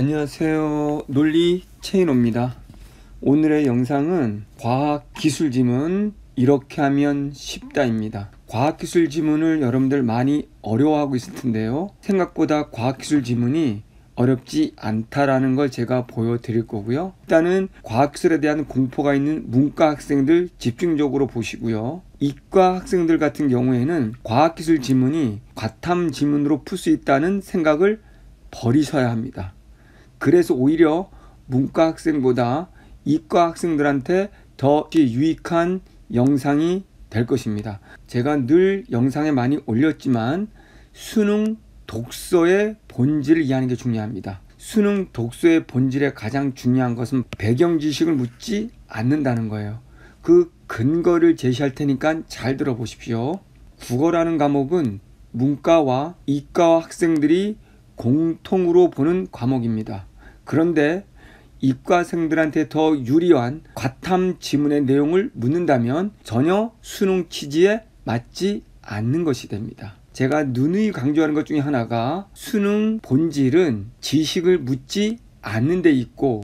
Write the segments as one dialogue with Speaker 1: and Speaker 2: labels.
Speaker 1: 안녕하세요 논리 체인호입니다 오늘의 영상은 과학기술 지문 이렇게 하면 쉽다입니다 과학기술 지문을 여러분들 많이 어려워하고 있을 텐데요 생각보다 과학기술 지문이 어렵지 않다라는 걸 제가 보여드릴 거고요 일단은 과학기술에 대한 공포가 있는 문과 학생들 집중적으로 보시고요 이과 학생들 같은 경우에는 과학기술 지문이 과탐 지문으로 풀 수 있다는 생각을 버리셔야 합니다 그래서 오히려 문과 학생보다 이과 학생들한테 더 유익한 영상이 될 것입니다. 제가 늘 영상에 많이 올렸지만 수능 독서의 본질을 이해하는 게 중요합니다. 수능 독서의 본질의 가장 중요한 것은 배경 지식을 묻지 않는다는 거예요. 그 근거를 제시할 테니까 잘 들어보십시오. 국어라는 과목은 문과와 이과 학생들이 공통으로 보는 과목입니다. 그런데 이과생들한테 더 유리한 과탐 지문의 내용을 묻는다면 전혀 수능 취지에 맞지 않는 것이 됩니다. 제가 누누이 강조하는 것 중에 하나가 수능 본질은 지식을 묻지 않는 데 있고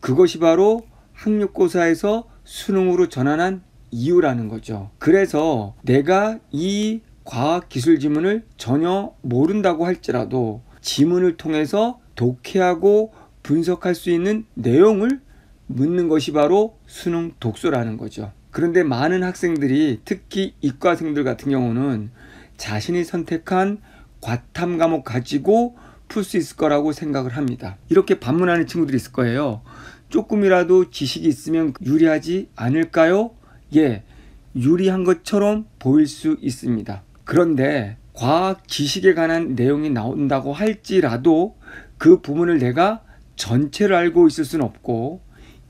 Speaker 1: 그것이 바로 학력고사에서 수능으로 전환한 이유라는 거죠. 그래서 내가 이 과학 기술 지문을 전혀 모른다고 할지라도 지문을 통해서 독해하고 분석할 수 있는 내용을 묻는 것이 바로 수능 독서라는 거죠. 그런데 많은 학생들이 특히 이과생들 같은 경우는 자신이 선택한 과탐 과목 가지고 풀 수 있을 거라고 생각을 합니다. 이렇게 반문하는 친구들이 있을 거예요. 조금이라도 지식이 있으면 유리하지 않을까요? 예, 유리한 것처럼 보일 수 있습니다. 그런데 과학 지식에 관한 내용이 나온다고 할지라도 그 부분을 내가 전체를 알고 있을 수는 없고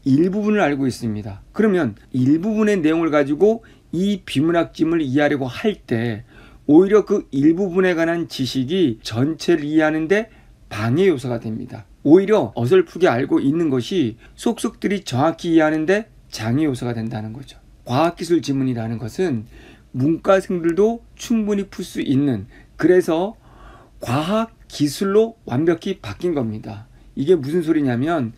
Speaker 1: 일부분을 알고 있습니다. 그러면 일부분의 내용을 가지고 이 비문학집을 이해하려고 할 때 오히려 그 일부분에 관한 지식이 전체를 이해하는데 방해 요소가 됩니다. 오히려 어설프게 알고 있는 것이 속속들이 정확히 이해하는데 장애 요소가 된다는 거죠. 과학기술 지문이라는 것은 문과생들도 충분히 풀 수 있는 그래서 과학기술로 완벽히 바뀐 겁니다. 이게 무슨 소리냐면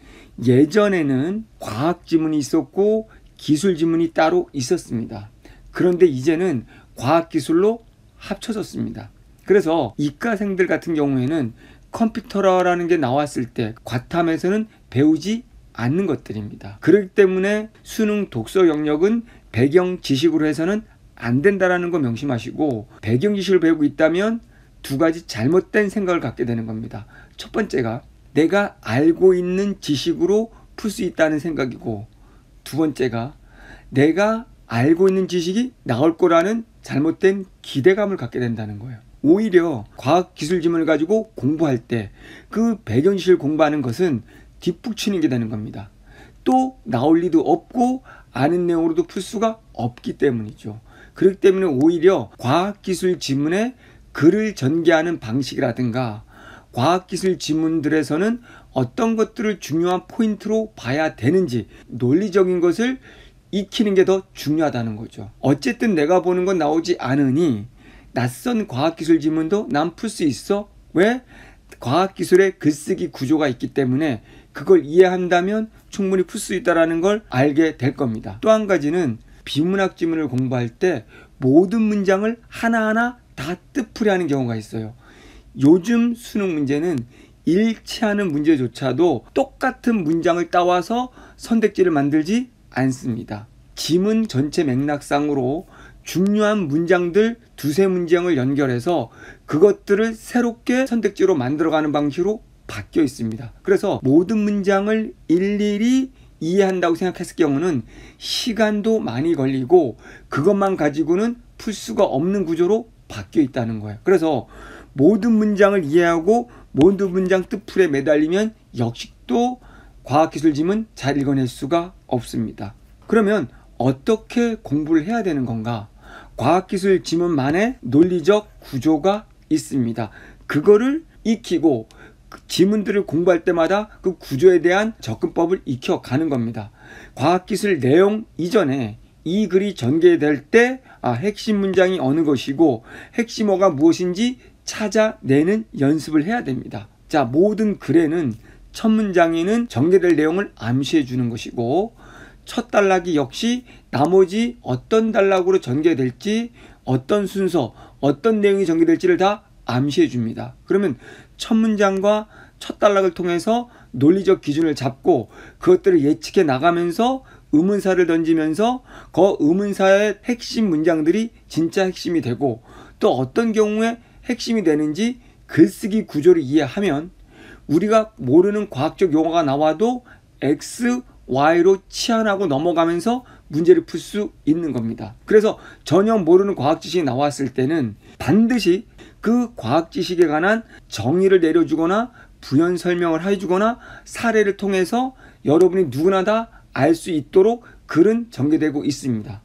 Speaker 1: 예전에는 과학 지문이 있었고 기술 지문이 따로 있었습니다. 그런데 이제는 과학 기술로 합쳐졌습니다. 그래서 이과생들 같은 경우에는 컴퓨터라는 게 나왔을 때 과탐에서는 배우지 않는 것들입니다. 그렇기 때문에 수능 독서 영역은 배경 지식으로 해서는 안 된다라는 거 명심하시고 배경 지식을 배우고 있다면 두 가지 잘못된 생각을 갖게 되는 겁니다. 첫 번째가 내가 알고 있는 지식으로 풀 수 있다는 생각이고 두 번째가 내가 알고 있는 지식이 나올 거라는 잘못된 기대감을 갖게 된다는 거예요. 오히려 과학 기술 지문을 가지고 공부할 때 그 배경지식을 공부하는 것은 뒷북치는 게 되는 겁니다. 또 나올 리도 없고 아는 내용으로도 풀 수가 없기 때문이죠. 그렇기 때문에 오히려 과학기술 지문에 글을 전개하는 방식이라든가 과학기술 지문들에서는 어떤 것들을 중요한 포인트로 봐야 되는지 논리적인 것을 익히는 게 더 중요하다는 거죠. 어쨌든 내가 보는 건 나오지 않으니 낯선 과학기술 지문도 난 풀 수 있어. 왜? 과학기술의 글쓰기 구조가 있기 때문에 그걸 이해한다면 충분히 풀 수 있다라는 걸 알게 될 겁니다. 또 한 가지는 비문학 지문을 공부할 때 모든 문장을 하나하나 다 뜻풀이 하는 경우가 있어요. 요즘 수능 문제는 일치하는 문제조차도 똑같은 문장을 따와서 선택지를 만들지 않습니다. 지문 전체 맥락상으로 중요한 문장들 두세 문장을 연결해서 그것들을 새롭게 선택지로 만들어가는 방식으로 바뀌어 있습니다. 그래서 모든 문장을 일일이 이해한다고 생각했을 경우는 시간도 많이 걸리고 그것만 가지고는 풀 수가 없는 구조로 바뀌어 있다는 거예요. 그래서 모든 문장을 이해하고 모든 문장 뜻풀에 매달리면 역시 또 과학기술짐은 잘 읽어낼 수가 없습니다. 그러면 어떻게 공부를 해야 되는 건가? 과학기술지문만의 논리적 구조가 있습니다. 그거를 익히고 그 지문들을 공부할 때마다 그 구조에 대한 접근법을 익혀가는 겁니다. 과학기술 내용 이전에 이 글이 전개될 때 아, 핵심 문장이 어느 것이고 핵심어가 무엇인지 찾아내는 연습을 해야 됩니다. 자, 모든 글에는 첫 문장에는 전개될 내용을 암시해 주는 것이고 첫 단락이 역시 나머지 어떤 단락으로 전개될지 어떤 순서, 어떤 내용이 전개될지를 다 암시해 줍니다. 그러면 첫 문장과 첫 단락을 통해서 논리적 기준을 잡고 그것들을 예측해 나가면서 의문사를 던지면서 그 의문사의 핵심 문장들이 진짜 핵심이 되고 또 어떤 경우에 핵심이 되는지 글쓰기 그 구조를 이해하면 우리가 모르는 과학적 용어가 나와도 X, Y로 치환하고 넘어가면서 문제를 풀 수 있는 겁니다. 그래서 전혀 모르는 과학 지식이 나왔을 때는 반드시 그 과학 지식에 관한 정의를 내려주거나 부연 설명을 해주거나 사례를 통해서 여러분이 누구나 다 알 수 있도록 글은 전개되고 있습니다.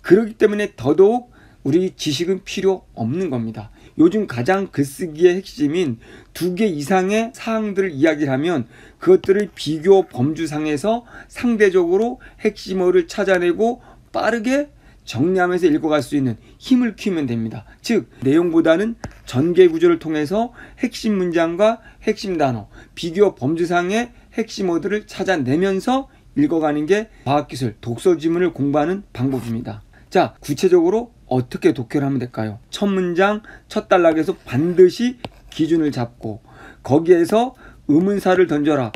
Speaker 1: 그렇기 때문에 더더욱 우리 지식은 필요 없는 겁니다. 요즘 가장 글쓰기의 그 핵심인 두 개 이상의 사항들을 이야기하면 그것들을 비교 범주상에서 상대적으로 핵심어를 찾아내고 빠르게 정리하면서 읽어갈 수 있는 힘을 키우면 됩니다. 즉, 내용보다는 전개 구조를 통해서 핵심 문장과 핵심 단어, 비교 범주상의 핵심어들을 찾아내면서 읽어가는 게 과학기술, 독서 지문을 공부하는 방법입니다. 자, 구체적으로 어떻게 독해를 하면 될까요? 첫 문장 첫 단락에서 반드시 기준을 잡고 거기에서 의문사를 던져라.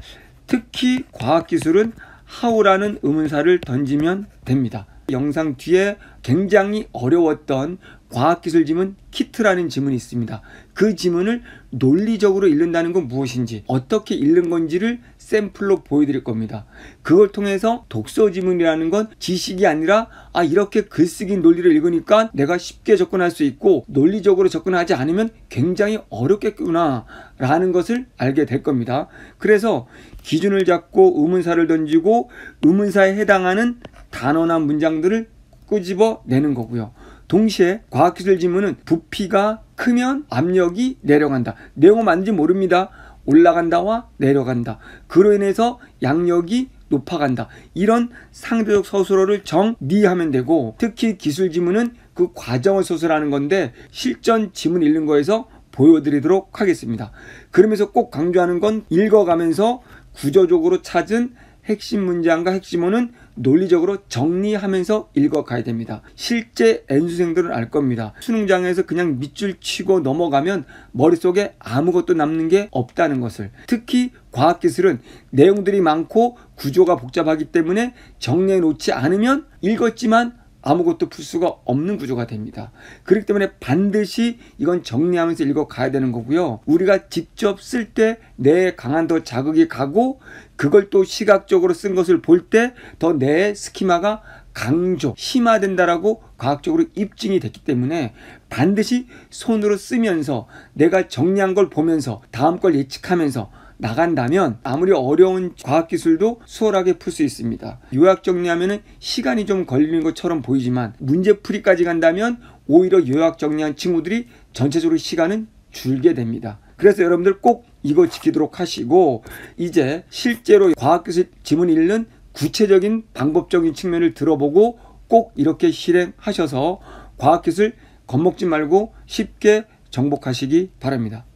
Speaker 1: 특히 과학기술은 하우라는 의문사를 던지면 됩니다. 영상 뒤에 굉장히 어려웠던 과학기술 지문 키트라는 지문이 있습니다. 그 지문을 논리적으로 읽는다는 건 무엇인지, 어떻게 읽는 건지를 샘플로 보여드릴 겁니다. 그걸 통해서 독서 지문이라는 건 지식이 아니라 아 이렇게 글쓰기 논리를 읽으니까 내가 쉽게 접근할 수 있고 논리적으로 접근하지 않으면 굉장히 어렵겠구나 라는 것을 알게 될 겁니다. 그래서 기준을 잡고 의문사를 던지고 의문사에 해당하는 단어나 문장들을 꼬집어 내는 거고요. 동시에 과학기술 지문은 부피가 크면 압력이 내려간다. 내용은 맞는지 모릅니다. 올라간다와 내려간다. 그로 인해서 양력이 높아간다. 이런 상대적 서술어를 정리하면 되고 특히 기술 지문은 그 과정을 서술하는 건데 실전 지문 읽는 거에서 보여드리도록 하겠습니다. 그러면서 꼭 강조하는 건 읽어가면서 구조적으로 찾은 핵심 문장과 핵심어는 논리적으로 정리하면서 읽어가야 됩니다. 실제 N수생들은 알 겁니다. 수능장에서 그냥 밑줄 치고 넘어가면 머릿속에 아무것도 남는 게 없다는 것을. 특히 과학기술은 내용들이 많고 구조가 복잡하기 때문에 정리해 놓지 않으면 읽었지만 아무것도 풀 수가 없는 구조가 됩니다. 그렇기 때문에 반드시 이건 정리하면서 읽어 가야 되는 거고요. 우리가 직접 쓸 때 내 강한 더 자극이 가고 그걸 또 시각적으로 쓴 것을 볼 때 더 내 스키마가 강조, 심화된다라고 과학적으로 입증이 됐기 때문에 반드시 손으로 쓰면서 내가 정리한 걸 보면서 다음 걸 예측하면서 나간다면 아무리 어려운 과학기술도 수월하게 풀 수 있습니다. 요약 정리하면 시간이 좀 걸리는 것처럼 보이지만 문제풀이까지 간다면 오히려 요약 정리한 친구들이 전체적으로 시간은 줄게 됩니다. 그래서 여러분들 꼭 이거 지키도록 하시고 이제 실제로 과학기술 지문 읽는 구체적인 방법적인 측면을 들어보고 꼭 이렇게 실행하셔서 과학기술 겁먹지 말고 쉽게 정복하시기 바랍니다.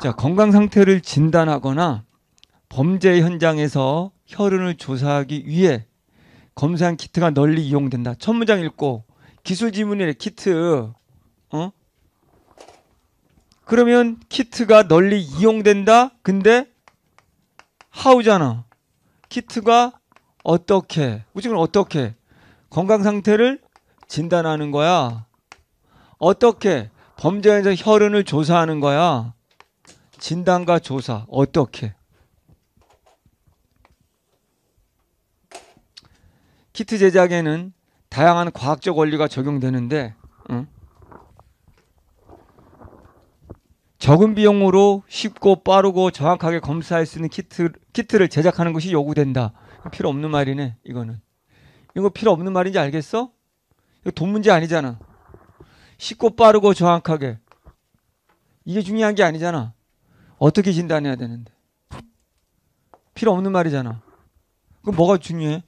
Speaker 1: 자, 건강 상태를 진단하거나 범죄 현장에서 혈흔을 조사하기 위해 검사한 키트가 널리 이용된다. 천문장 읽고 기술 지문의 키트 어? 그러면 키트가 널리 이용된다. 근데 하우잖아. 키트가 어떻게? 우직은 어떻게? 건강 상태를 진단하는 거야. 어떻게? 범죄에서 혈흔을 조사하는 거야. 진단과 조사 어떻게? 키트 제작에는 다양한 과학적 원리가 적용되는데 응? 적은 비용으로 쉽고 빠르고 정확하게 검사할 수 있는 키트, 키트를 제작하는 것이 요구된다. 필요 없는 말이네 이거는. 이거 필요 없는 말인지 알겠어? 이거 돈 문제 아니잖아. 쉽고 빠르고 정확하게. 이게 중요한 게 아니잖아. 어떻게 진단해야 되는데? 필요 없는 말이잖아. 그럼 뭐가 중요해?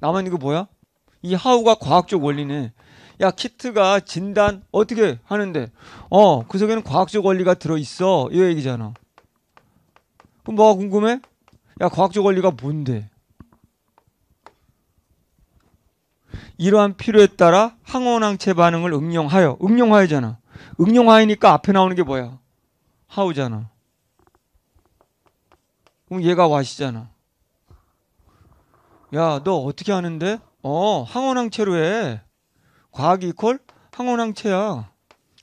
Speaker 1: 나만 이거 뭐야? 이 하우가 과학적 원리네. 야, 키트가 진단 어떻게 하는데? 어, 그 속에는 과학적 원리가 들어있어. 이 얘기잖아. 그럼 뭐가 궁금해? 야, 과학적 원리가 뭔데? 이러한 필요에 따라 항원항체 반응을 응용하여. 응용하여잖아. 응용하이니까 앞에 나오는 게 뭐야? 하우잖아. 그럼 얘가 와시잖아. 야, 너 어떻게 하는데? 어, 항원항체로 해. 과학이 이퀄? 항원항체야.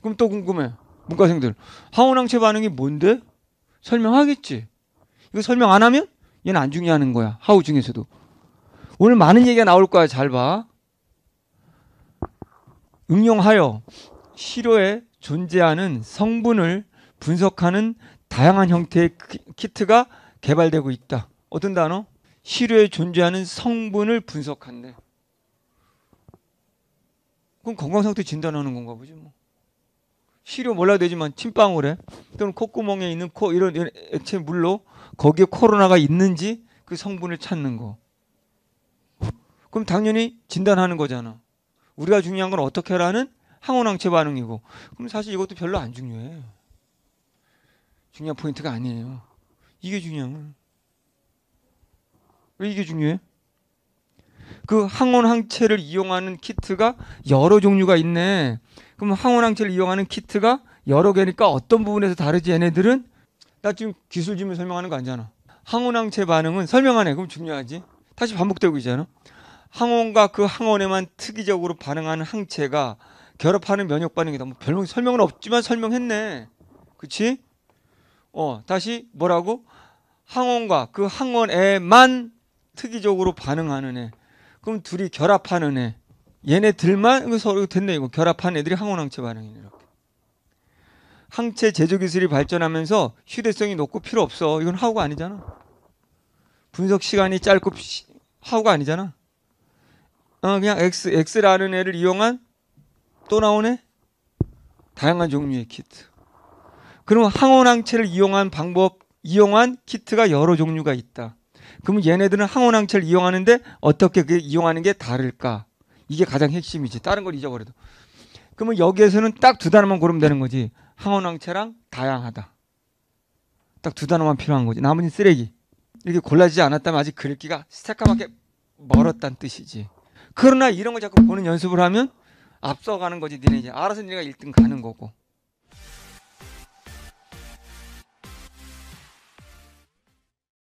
Speaker 1: 그럼 또 궁금해. 문과생들. 항원항체 반응이 뭔데? 설명하겠지. 이거 설명 안 하면 얘는 안 중요하는 거야. 하우 중에서도. 오늘 많은 얘기가 나올 거야. 잘 봐. 응용하여 시료에 존재하는 성분을 분석하는 다양한 형태의 키트가 개발되고 있다. 어떤 단어? 시료에 존재하는 성분을 분석한대. 그럼 건강상태 진단하는 건가 보지 뭐. 시료 몰라도 되지만 침방울 해. 또는 콧구멍에 있는 코 이런 액체 물로 거기에 코로나가 있는지 그 성분을 찾는 거. 그럼 당연히 진단하는 거잖아. 우리가 중요한 건 어떻게 라는 항원항체 반응이고. 그럼 사실 이것도 별로 안 중요해. 중요한 포인트가 아니에요. 이게 중요한 거야. 왜 이게 중요해? 그 항온 항체를 이용하는 키트가 여러 종류가 있네. 그럼 항온 항체를 이용하는 키트가 여러 개니까 어떤 부분에서 다르지 얘네들은? 나 지금 기술 지면 설명하는 거 아니잖아. 항온 항체 반응은 설명하네. 그럼 중요하지. 다시 반복되고 있잖아. 항온과 그 항온에만 특이적으로 반응하는 항체가 결합하는 면역 반응이다. 뭐 별로 설명은 없지만 설명했네. 그치? 어, 다시 뭐라고? 항원과 그 항원에만 특이적으로 반응하는 애. 그럼 둘이 결합하는 애. 얘네들만 이거 서로 됐네 이거 결합한 애들이 항원항체 반응이네 이렇게. 항체 제조 기술이 발전하면서 휴대성이 높고 필요 없어. 이건 하우가 아니잖아. 분석 시간이 짧고 하우가 아니잖아. 어, 그냥 X, X라는 애를 이용한 또 나오네? 다양한 종류의 키트. 그럼 항원항체를 이용한 방법, 이용한 키트가 여러 종류가 있다. 그럼 얘네들은 항원항체를 이용하는데 어떻게 그 이용하는 게 다를까? 이게 가장 핵심이지. 다른 걸 잊어버려도. 그러면 여기에서는 딱 두 단어만 고르면 되는 거지. 항원항체랑 다양하다. 딱 두 단어만 필요한 거지. 나머지는 쓰레기. 이렇게 골라지지 않았다면 아직 그 글귀가 새까맣게 멀었다는 뜻이지. 그러나 이런 걸 자꾸 보는 연습을 하면 앞서가는 거지. 니네 이제 알아서 니네가 1등 가는 거고.